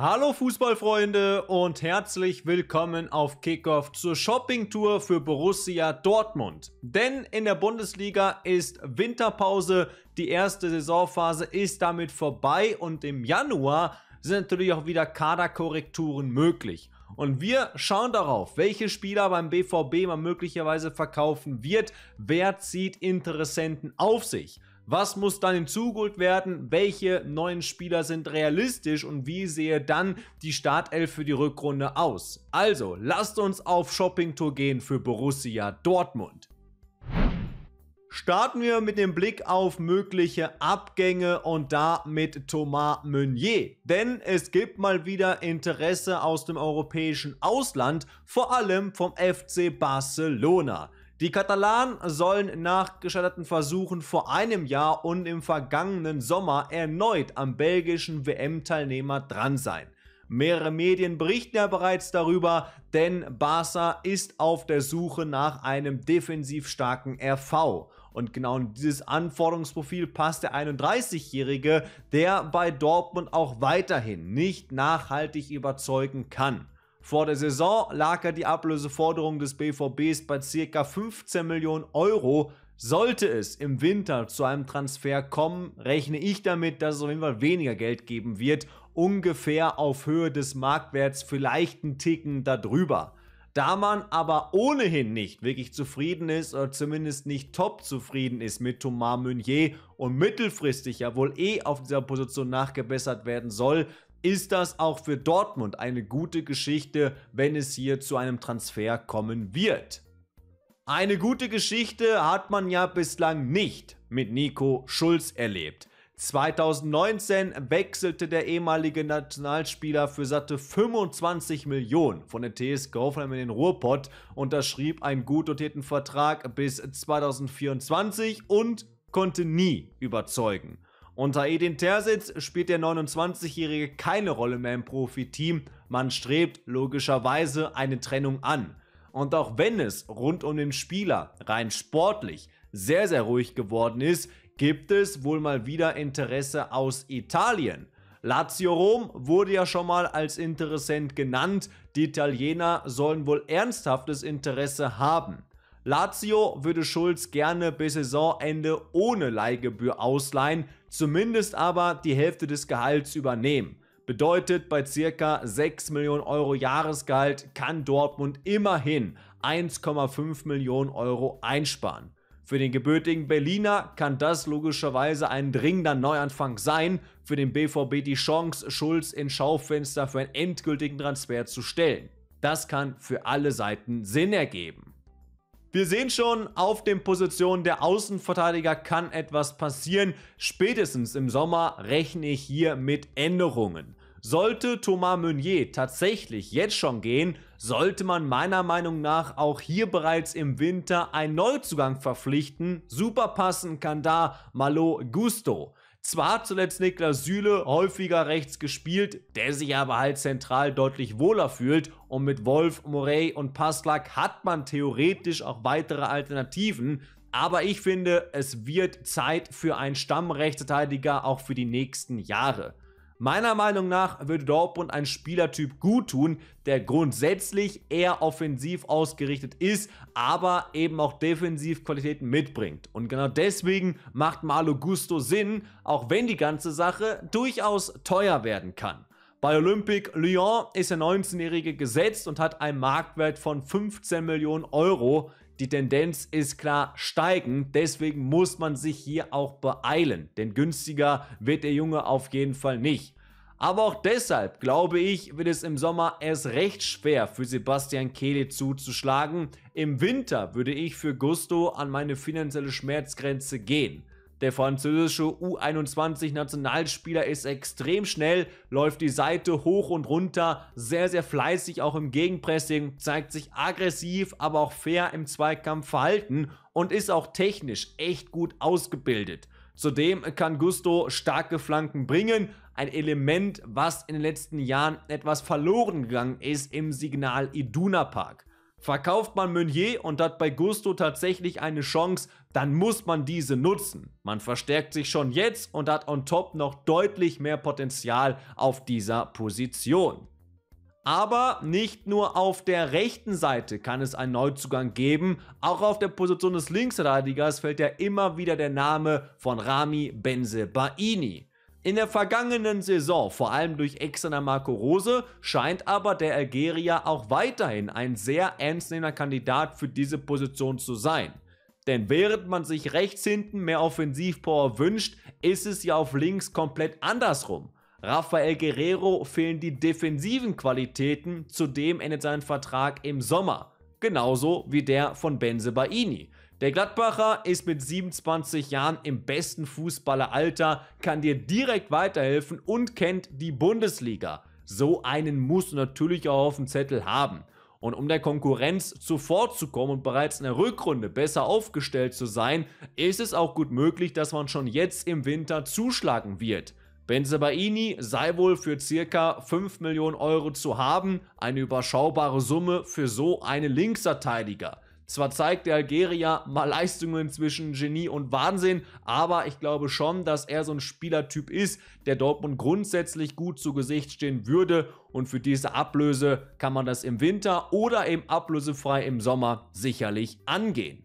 Hallo Fußballfreunde und herzlich willkommen auf Kickoff zur Shoppingtour für Borussia Dortmund. Denn in der Bundesliga ist Winterpause, die erste Saisonphase ist damit vorbei und im Januar sind natürlich auch wieder Kaderkorrekturen möglich. Und wir schauen darauf, welche Spieler beim BVB man möglicherweise verkaufen wird, wer zieht Interessenten auf sich. Was muss dann hinzugeholt werden? Welche neuen Spieler sind realistisch und wie sehe dann die Startelf für die Rückrunde aus? Also, lasst uns auf Shoppingtour gehen für Borussia Dortmund. Starten wir mit dem Blick auf mögliche Abgänge und da mit Thomas Meunier. Denn es gibt mal wieder Interesse aus dem europäischen Ausland, vor allem vom FC Barcelona. Die Katalanen sollen nach gescheiterten Versuchen vor einem Jahr und im vergangenen Sommer erneut am belgischen WM-Teilnehmer dran sein. Mehrere Medien berichten ja bereits darüber, denn Barca ist auf der Suche nach einem defensiv starken RV. Und genau in dieses Anforderungsprofil passt der 31-Jährige, der bei Dortmund auch weiterhin nicht nachhaltig überzeugen kann. Vor der Saison lag er die Ablöseforderung des BVBs bei ca. 15 Millionen Euro. Sollte es im Winter zu einem Transfer kommen, rechne ich damit, dass es auf jeden Fall weniger Geld geben wird, ungefähr auf Höhe des Marktwerts, vielleicht einen Ticken darüber. Da man aber ohnehin nicht wirklich zufrieden ist oder zumindest nicht top zufrieden ist mit Thomas Meunier und mittelfristig ja wohl eh auf dieser Position nachgebessert werden soll, ist das auch für Dortmund eine gute Geschichte, wenn es hier zu einem Transfer kommen wird. Eine gute Geschichte hat man ja bislang nicht mit Nico Schulz erlebt. 2019 wechselte der ehemalige Nationalspieler für satte 25 Millionen von der TS Hoffenheim in den Ruhrpott, unterschrieb einen gut dotierten Vertrag bis 2024 und konnte nie überzeugen. Unter Edin Terzic spielt der 29-Jährige keine Rolle mehr im Profiteam. Man strebt logischerweise eine Trennung an. Und auch wenn es rund um den Spieler rein sportlich sehr, sehr ruhig geworden ist, gibt es wohl mal wieder Interesse aus Italien. Lazio Rom wurde ja schon mal als Interessent genannt. Die Italiener sollen wohl ernsthaftes Interesse haben. Lazio würde Schulz gerne bis Saisonende ohne Leihgebühr ausleihen, zumindest aber die Hälfte des Gehalts übernehmen. Bedeutet, bei ca. 6 Millionen Euro Jahresgehalt kann Dortmund immerhin 1,5 Millionen Euro einsparen. Für den gebürtigen Berliner kann das logischerweise ein dringender Neuanfang sein, für den BVB die Chance, Schulz ins Schaufenster für einen endgültigen Transfer zu stellen. Das kann für alle Seiten Sinn ergeben. Wir sehen schon, auf den Positionen der Außenverteidiger kann etwas passieren. Spätestens im Sommer rechne ich hier mit Änderungen. Sollte Thomas Meunier tatsächlich jetzt schon gehen, sollte man meiner Meinung nach auch hier bereits im Winter einen Neuzugang verpflichten. Super passen kann da Malo Gusto. Zwar hat zuletzt Niklas Süle häufiger rechts gespielt, der sich aber halt zentral deutlich wohler fühlt und mit Wolf, Morey und Paslak hat man theoretisch auch weitere Alternativen, aber ich finde, es wird Zeit für einen Stammrechtsverteidiger auch für die nächsten Jahre. Meiner Meinung nach würde Dortmund ein Spielertyp gut tun, der grundsätzlich eher offensiv ausgerichtet ist, aber eben auch defensiv Qualitäten mitbringt. Und genau deswegen macht Malo Gusto Sinn, auch wenn die ganze Sache durchaus teuer werden kann. Bei Olympique Lyon ist der 19-Jährige gesetzt und hat einen Marktwert von 15 Millionen Euro. Die Tendenz ist klar steigend, deswegen muss man sich hier auch beeilen, denn günstiger wird der Junge auf jeden Fall nicht. Aber auch deshalb, glaube ich, wird es im Sommer erst recht schwer für Sebastian Kehle zuzuschlagen. Im Winter würde ich für Gusto an meine finanzielle Schmerzgrenze gehen. Der französische U21-Nationalspieler ist extrem schnell, läuft die Seite hoch und runter, sehr, sehr fleißig auch im Gegenpressing, zeigt sich aggressiv, aber auch fair im Zweikampf verhalten und ist auch technisch echt gut ausgebildet. Zudem kann Gusto starke Flanken bringen, ein Element, was in den letzten Jahren etwas verloren gegangen ist im Signal Iduna Park. Verkauft man Meunier und hat bei Gusto tatsächlich eine Chance, dann muss man diese nutzen. Man verstärkt sich schon jetzt und hat on top noch deutlich mehr Potenzial auf dieser Position. Aber nicht nur auf der rechten Seite kann es einen Neuzugang geben, auch auf der Position des Linksradigers fällt ja immer wieder der Name von Rami Benze Baini. In der vergangenen Saison, vor allem durch Exener Marco Rose, scheint aber der Algerier auch weiterhin ein sehr ernstnehmender Kandidat für diese Position zu sein. Denn während man sich rechts hinten mehr Offensivpower wünscht, ist es ja auf links komplett andersrum. Rafael Guerrero fehlen die defensiven Qualitäten, zudem endet sein Vertrag im Sommer. Genauso wie der von Benze Baini. Der Gladbacher ist mit 27 Jahren im besten Fußballeralter, kann dir direkt weiterhelfen und kennt die Bundesliga. So einen musst du natürlich auch auf dem Zettel haben. Und um der Konkurrenz zuvorzukommen und bereits in der Rückrunde besser aufgestellt zu sein, ist es auch gut möglich, dass man schon jetzt im Winter zuschlagen wird. Benzebaini sei wohl für circa 5 Millionen Euro zu haben, eine überschaubare Summe für so einen Linksverteidiger. Zwar zeigt der Algerier mal Leistungen zwischen Genie und Wahnsinn, aber ich glaube schon, dass er so ein Spielertyp ist, der Dortmund grundsätzlich gut zu Gesicht stehen würde und für diese Ablöse kann man das im Winter oder eben ablösefrei im Sommer sicherlich angehen.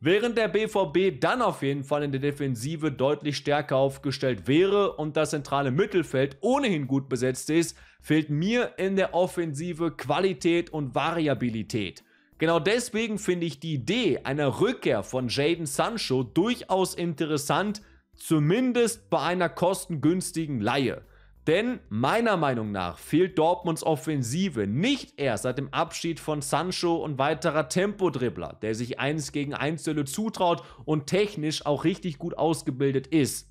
Während der BVB dann auf jeden Fall in der Defensive deutlich stärker aufgestellt wäre und das zentrale Mittelfeld ohnehin gut besetzt ist, fehlt mir in der Offensive Qualität und Variabilität. Genau deswegen finde ich die Idee einer Rückkehr von Jaden Sancho durchaus interessant, zumindest bei einer kostengünstigen Laie. Denn meiner Meinung nach fehlt Dortmunds Offensive nicht erst seit dem Abschied von Sancho und weiterer Tempodribbler, der sich eins gegen eins zutraut und technisch auch richtig gut ausgebildet ist.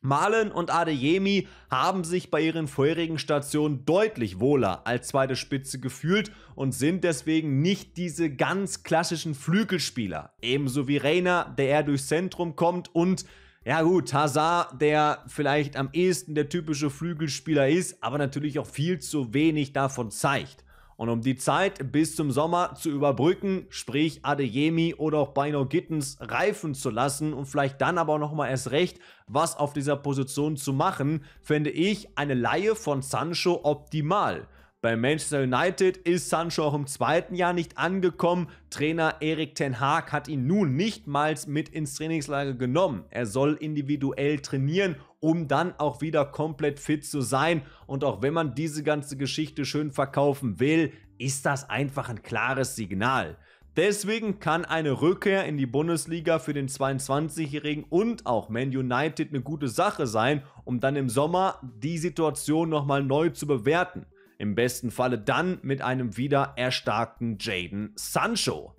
Malen und Adeyemi haben sich bei ihren vorherigen Stationen deutlich wohler als zweite Spitze gefühlt und sind deswegen nicht diese ganz klassischen Flügelspieler. Ebenso wie Reina, der eher durchs Zentrum kommt und ja gut, Hazard, der vielleicht am ehesten der typische Flügelspieler ist, aber natürlich auch viel zu wenig davon zeigt. Und um die Zeit bis zum Sommer zu überbrücken, sprich Adeyemi oder auch Bino Gittens reifen zu lassen und vielleicht dann aber nochmal erst recht was auf dieser Position zu machen, fände ich eine Laie von Sancho optimal. Bei Manchester United ist Sancho auch im zweiten Jahr nicht angekommen. Trainer Erik Ten Haag hat ihn nun nichtmals mit ins Trainingslager genommen. Er soll individuell trainieren um dann auch wieder komplett fit zu sein. Und auch wenn man diese ganze Geschichte schön verkaufen will, ist das einfach ein klares Signal. Deswegen kann eine Rückkehr in die Bundesliga für den 22-Jährigen und auch Man United eine gute Sache sein, um dann im Sommer die Situation nochmal neu zu bewerten. Im besten Falle dann mit einem wieder erstarkten Jaden Sancho.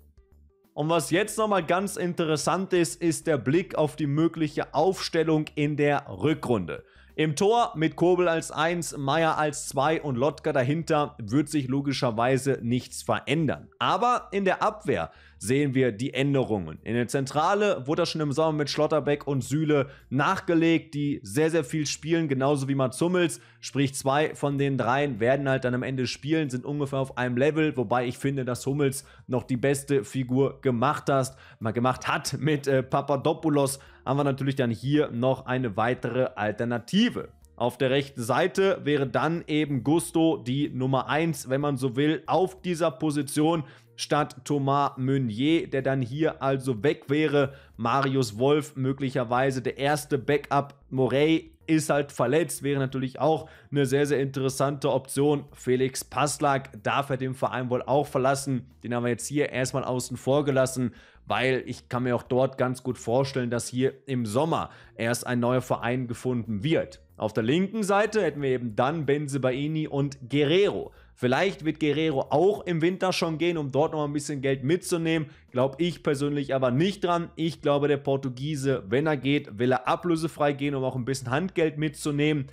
Und was jetzt nochmal ganz interessant ist, ist der Blick auf die mögliche Aufstellung in der Rückrunde. Im Tor mit Kobel als 1, Meier als 2 und Lotka dahinter wird sich logischerweise nichts verändern. Aber in der Abwehr sehen wir die Änderungen. In der Zentrale wurde das schon im Sommer mit Schlotterbeck und Süle nachgelegt, die sehr, sehr viel spielen, genauso wie Mats Hummels. Sprich, zwei von den dreien werden halt dann am Ende spielen, sind ungefähr auf einem Level, wobei ich finde, dass Hummels noch die beste Figur gemacht hat, mal gemacht hat mit äh, Papadopoulos haben wir natürlich dann hier noch eine weitere Alternative. Auf der rechten Seite wäre dann eben Gusto die Nummer 1, wenn man so will, auf dieser Position statt Thomas Meunier, der dann hier also weg wäre. Marius Wolf möglicherweise der erste Backup, Morey ist halt verletzt. Wäre natürlich auch eine sehr, sehr interessante Option. Felix Passlack darf er den Verein wohl auch verlassen. Den haben wir jetzt hier erstmal außen vor gelassen, weil ich kann mir auch dort ganz gut vorstellen, dass hier im Sommer erst ein neuer Verein gefunden wird. Auf der linken Seite hätten wir eben dann Benze Baini und Guerrero. Vielleicht wird Guerrero auch im Winter schon gehen, um dort noch ein bisschen Geld mitzunehmen. Glaube ich persönlich aber nicht dran. Ich glaube, der Portugiese, wenn er geht, will er ablösefrei gehen, um auch ein bisschen Handgeld mitzunehmen.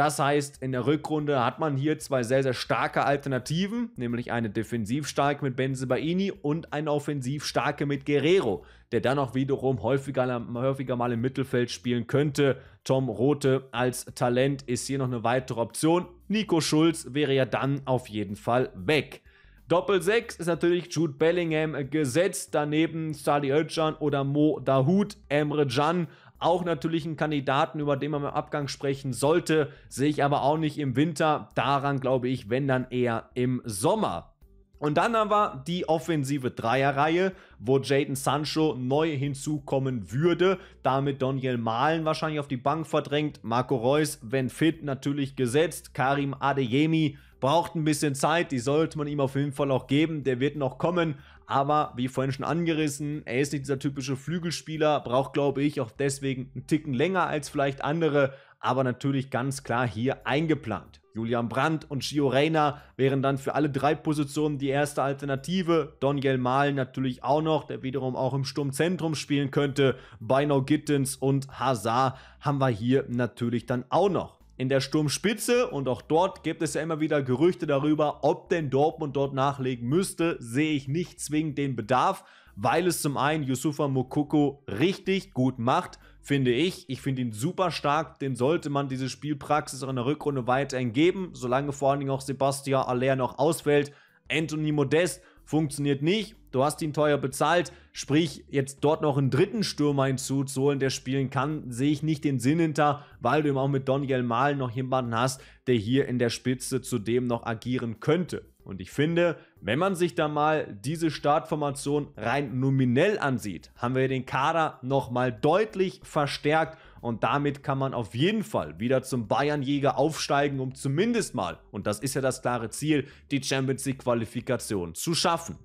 Das heißt, in der Rückrunde hat man hier zwei sehr, sehr starke Alternativen, nämlich eine defensiv starke mit Benzebaini und eine offensiv starke mit Guerrero, der dann auch wiederum häufiger, häufiger mal im Mittelfeld spielen könnte. Tom Rote als Talent ist hier noch eine weitere Option. Nico Schulz wäre ja dann auf jeden Fall weg. Doppel 6 ist natürlich Jude Bellingham gesetzt, daneben Sadi Özcan oder Mo Dahoud, Emre Can auch natürlich ein Kandidaten, über den man im Abgang sprechen sollte, sehe ich aber auch nicht im Winter. Daran glaube ich, wenn dann eher im Sommer. Und dann aber die offensive Dreierreihe, wo Jaden Sancho neu hinzukommen würde, damit Daniel Mahlen wahrscheinlich auf die Bank verdrängt, Marco Reus, wenn fit, natürlich gesetzt, Karim Adeyemi braucht ein bisschen Zeit, die sollte man ihm auf jeden Fall auch geben, der wird noch kommen, aber wie vorhin schon angerissen, er ist nicht dieser typische Flügelspieler, braucht glaube ich auch deswegen einen Ticken länger als vielleicht andere, aber natürlich ganz klar hier eingeplant. Julian Brandt und Gio Reyna wären dann für alle drei Positionen die erste Alternative. Daniel Mahlen natürlich auch noch, der wiederum auch im Sturmzentrum spielen könnte. Bino Gittens und Hazard haben wir hier natürlich dann auch noch in der Sturmspitze und auch dort gibt es ja immer wieder Gerüchte darüber, ob denn Dortmund dort nachlegen müsste, sehe ich nicht zwingend den Bedarf, weil es zum einen Yusufa Mokoko richtig gut macht, finde ich. Ich finde ihn super stark, Den sollte man diese Spielpraxis auch in der Rückrunde weiterhin geben, solange vor allen Dingen auch Sebastian Aller noch ausfällt. Anthony Modest funktioniert nicht. Du hast ihn teuer bezahlt. Sprich, jetzt dort noch einen dritten Stürmer hinzuzuholen, der spielen kann, sehe ich nicht den Sinn hinter, weil du eben auch mit Daniel Mahlen noch jemanden hast, der hier in der Spitze zudem noch agieren könnte. Und ich finde, wenn man sich da mal diese Startformation rein nominell ansieht, haben wir den Kader nochmal deutlich verstärkt und damit kann man auf jeden Fall wieder zum Bayernjäger aufsteigen, um zumindest mal, und das ist ja das klare Ziel, die Champions League Qualifikation zu schaffen.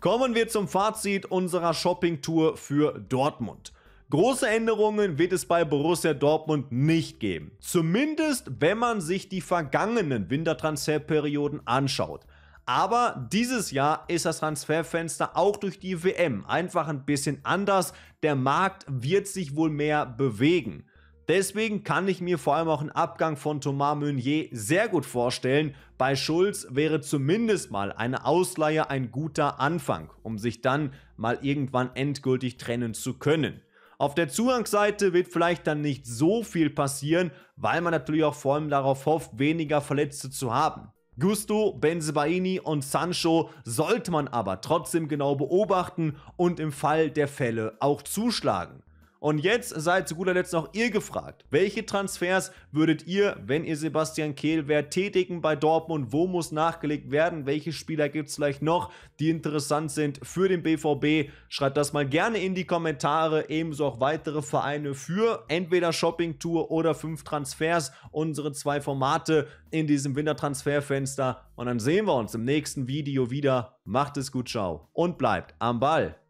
Kommen wir zum Fazit unserer Shopping-Tour für Dortmund. Große Änderungen wird es bei Borussia Dortmund nicht geben. Zumindest, wenn man sich die vergangenen Wintertransferperioden anschaut. Aber dieses Jahr ist das Transferfenster auch durch die WM einfach ein bisschen anders. Der Markt wird sich wohl mehr bewegen. Deswegen kann ich mir vor allem auch einen Abgang von Thomas Meunier sehr gut vorstellen. Bei Schulz wäre zumindest mal eine Ausleihe ein guter Anfang, um sich dann mal irgendwann endgültig trennen zu können. Auf der Zugangsseite wird vielleicht dann nicht so viel passieren, weil man natürlich auch vor allem darauf hofft, weniger Verletzte zu haben. Gusto, Benzebaini und Sancho sollte man aber trotzdem genau beobachten und im Fall der Fälle auch zuschlagen. Und jetzt seid zu guter Letzt noch ihr gefragt. Welche Transfers würdet ihr, wenn ihr Sebastian Kehl wärt, tätigen bei Dortmund? Wo muss nachgelegt werden? Welche Spieler gibt es vielleicht noch, die interessant sind für den BVB? Schreibt das mal gerne in die Kommentare. Ebenso auch weitere Vereine für entweder Shopping-Tour oder fünf Transfers. Unsere zwei Formate in diesem Wintertransferfenster. Und dann sehen wir uns im nächsten Video wieder. Macht es gut, ciao und bleibt am Ball.